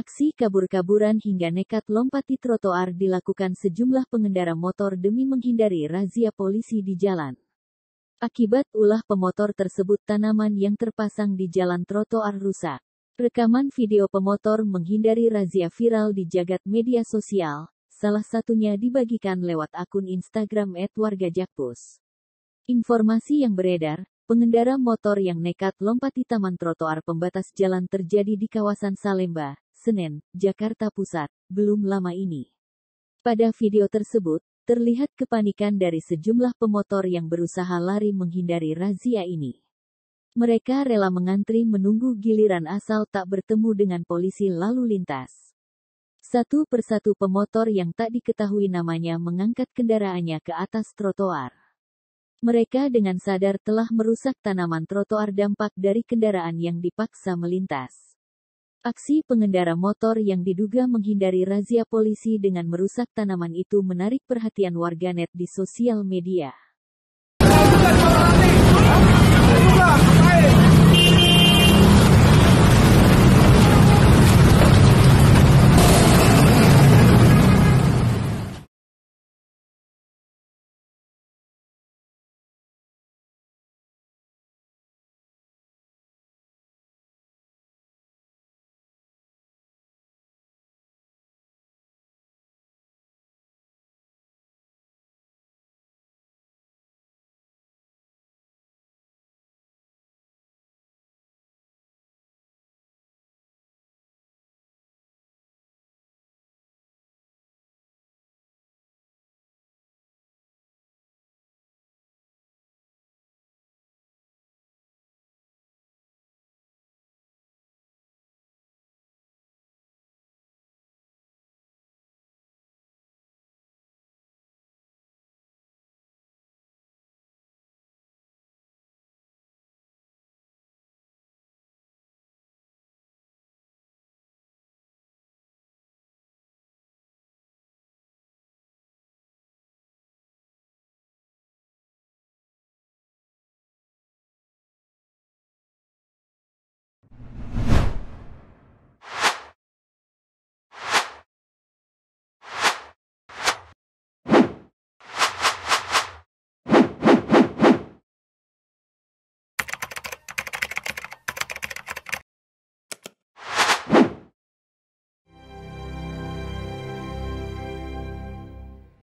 Aksi kabur-kaburan hingga nekat lompati trotoar dilakukan sejumlah pengendara motor demi menghindari razia polisi di jalan. Akibat ulah pemotor tersebut tanaman yang terpasang di jalan trotoar rusak. Rekaman video pemotor menghindari razia viral di jagat media sosial, salah satunya dibagikan lewat akun Instagram @wargajakpus. Informasi yang beredar, pengendara motor yang nekat lompati taman trotoar pembatas jalan terjadi di kawasan Salemba, Senen, Jakarta Pusat, belum lama ini. Pada video tersebut, terlihat kepanikan dari sejumlah pemotor yang berusaha lari menghindari razia ini. Mereka rela mengantri menunggu giliran asal tak bertemu dengan polisi lalu lintas. Satu persatu pemotor yang tak diketahui namanya mengangkat kendaraannya ke atas trotoar. Mereka dengan sadar telah merusak tanaman trotoar dampak dari kendaraan yang dipaksa melintas. Aksi pengendara motor yang diduga menghindari razia polisi dengan merusak tanaman itu menarik perhatian warganet di sosial media.